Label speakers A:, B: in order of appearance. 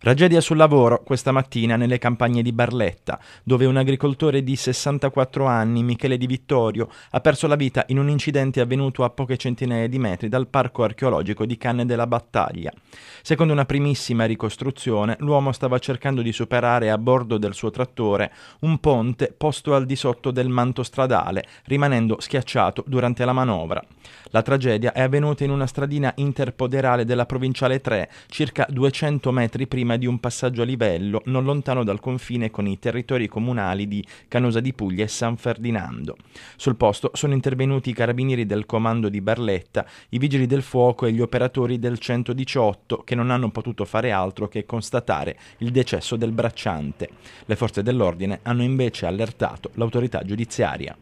A: Tragedia sul lavoro questa mattina nelle campagne di Barletta, dove un agricoltore di 64 anni, Michele Di Vittorio, ha perso la vita in un incidente avvenuto a poche centinaia di metri dal parco archeologico di Canne della Battaglia. Secondo una primissima ricostruzione, l'uomo stava cercando di superare a bordo del suo trattore un ponte posto al di sotto del manto stradale, rimanendo schiacciato durante la manovra. La tragedia è avvenuta in una stradina interpoderale della provinciale 3, circa 200 metri prima di un passaggio a livello, non lontano dal confine con i territori comunali di Canosa di Puglia e San Ferdinando. Sul posto sono intervenuti i carabinieri del comando di Barletta, i vigili del fuoco e gli operatori del 118 che non hanno potuto fare altro che constatare il decesso del bracciante. Le forze dell'ordine hanno invece allertato l'autorità giudiziaria.